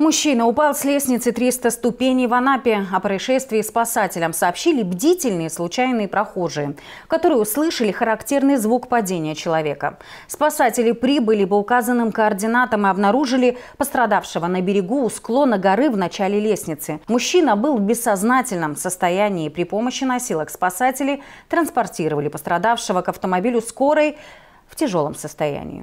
Мужчина упал с лестницы 300 ступеней в Анапе. А О происшествии спасателям сообщили бдительные случайные прохожие, которые услышали характерный звук падения человека. Спасатели прибыли по указанным координатам и обнаружили пострадавшего на берегу у склона горы в начале лестницы. Мужчина был в бессознательном состоянии. При помощи носилок спасатели транспортировали пострадавшего к автомобилю скорой в тяжелом состоянии.